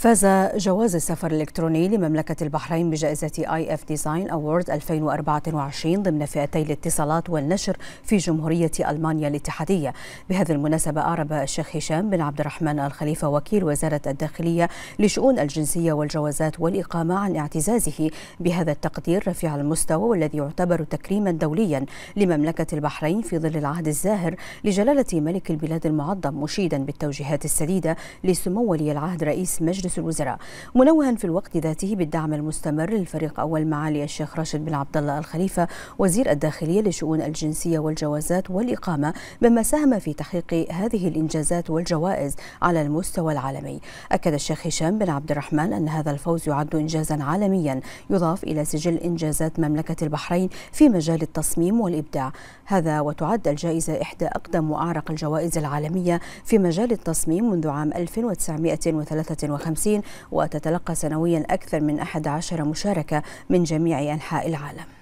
فاز جواز السفر الإلكتروني لمملكة البحرين بجائزة اي اف ديزاين أورد 2024 ضمن فئتي الاتصالات والنشر في جمهورية ألمانيا الاتحادية بهذه المناسبة أعرب الشيخ هشام بن عبد الرحمن الخليفة وكيل وزارة الداخلية لشؤون الجنسية والجوازات والإقامة عن اعتزازه بهذا التقدير رفيع المستوى والذي يعتبر تكريما دوليا لمملكة البحرين في ظل العهد الزاهر لجلالة ملك البلاد المعظم مشيدا بالتوجيهات السديدة لسمو ولي العهد رئيس مجلس مجلس الوزراء منوها في الوقت ذاته بالدعم المستمر للفريق أول معالي الشيخ راشد بن عبد الله الخليفة وزير الداخلية لشؤون الجنسية والجوازات والإقامة مما ساهم في تحقيق هذه الإنجازات والجوائز على المستوى العالمي أكد الشيخ هشام بن عبد الرحمن أن هذا الفوز يعد إنجازا عالميا يضاف إلى سجل إنجازات مملكة البحرين في مجال التصميم والإبداع هذا وتعد الجائزة إحدى أقدم وأعرق الجوائز العالمية في مجال التصميم منذ عام 1953 وتتلقى سنويا أكثر من 11 مشاركة من جميع أنحاء العالم